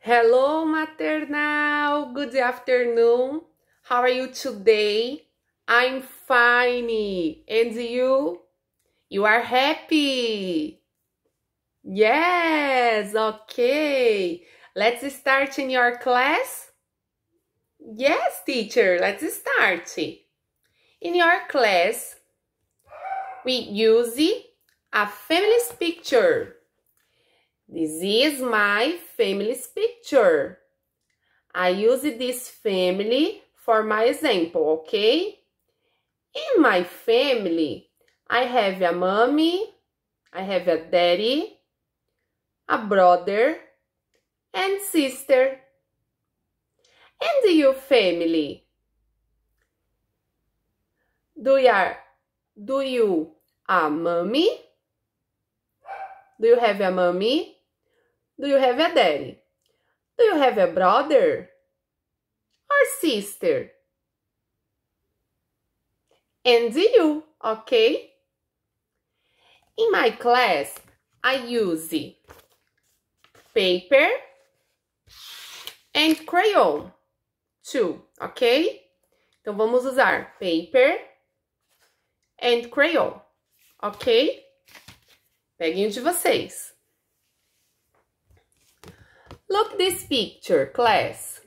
Hello, maternal. Good afternoon. How are you today? I'm fine. And you? You are happy. Yes, okay. Let's start in your class. Yes, teacher, let's start. In your class, we use a family's picture. This is my family's picture. I use this family for my example, ok? In my family, I have a mommy, I have a daddy, a brother, and sister. And your family? Do you, are, do you a mommy? Do you have a mommy? Do you have a daddy? Do you have a brother? Or sister? And you, okay? In my class, I use paper and crayon too, ok? Então, vamos usar paper and crayon, ok? Peguem de vocês. Look this picture, class.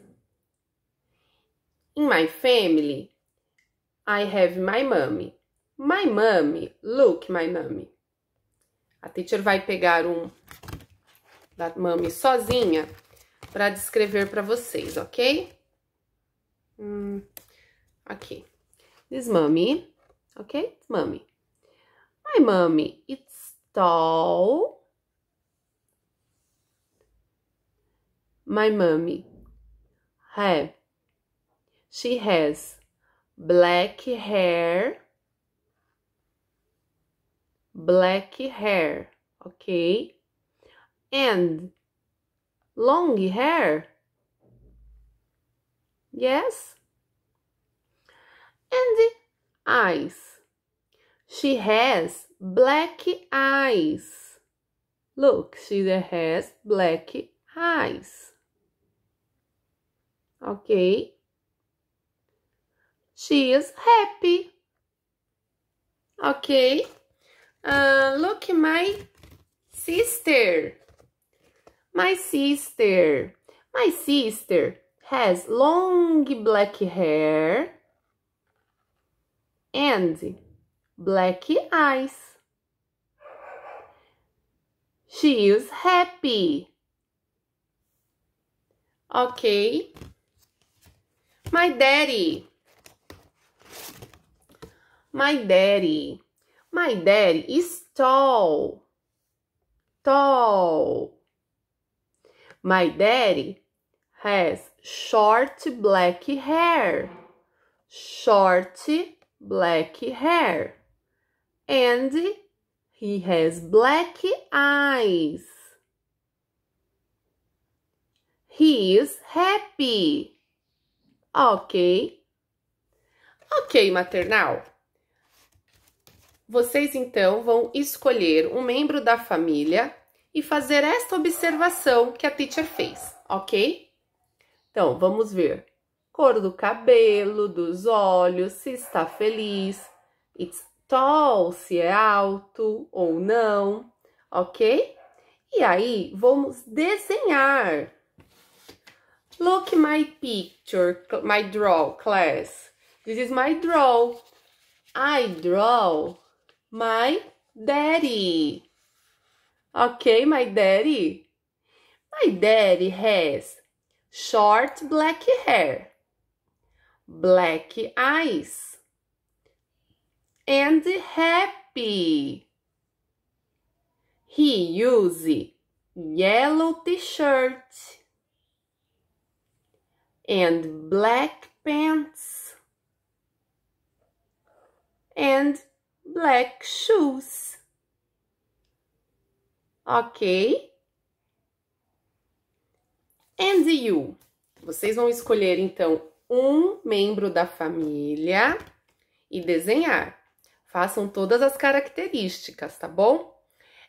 In my family, I have my mommy. My mommy, look my mommy. A teacher vai pegar um da mommy sozinha para descrever para vocês, ok? Hum, aqui. This mommy, ok? Mommy. My mommy, it's tall. my mommy. Have. She has black hair. Black hair, okay? And long hair. Yes? And eyes. She has black eyes. Look, she has black eyes. Okay. She is happy. Okay. Uh, look my sister. My sister. My sister has long black hair and black eyes. She is happy. Okay. My daddy. My daddy. My daddy is tall. Tall. My daddy has short black hair. Short black hair. And he has black eyes. He is happy. Ok. Ok, maternal. Vocês então vão escolher um membro da família e fazer esta observação que a teacher fez, ok? Então, vamos ver. Cor do cabelo, dos olhos, se está feliz, it's tall, se é alto ou não, ok? E aí, vamos desenhar Look my picture, my draw, class. This is my draw. I draw my daddy. Okay, my daddy. My daddy has short black hair, black eyes, and happy. He uses yellow t-shirt. and black pants and black shoes. Ok? And you. Vocês vão escolher, então, um membro da família e desenhar. Façam todas as características, tá bom?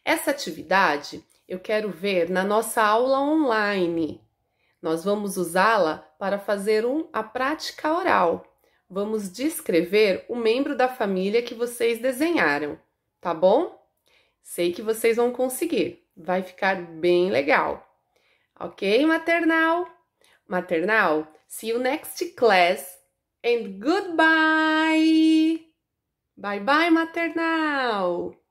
Essa atividade eu quero ver na nossa aula online, nós vamos usá-la para fazer um, a prática oral. Vamos descrever o membro da família que vocês desenharam, tá bom? Sei que vocês vão conseguir, vai ficar bem legal. Ok, maternal? Maternal, see you next class and goodbye! Bye bye, maternal!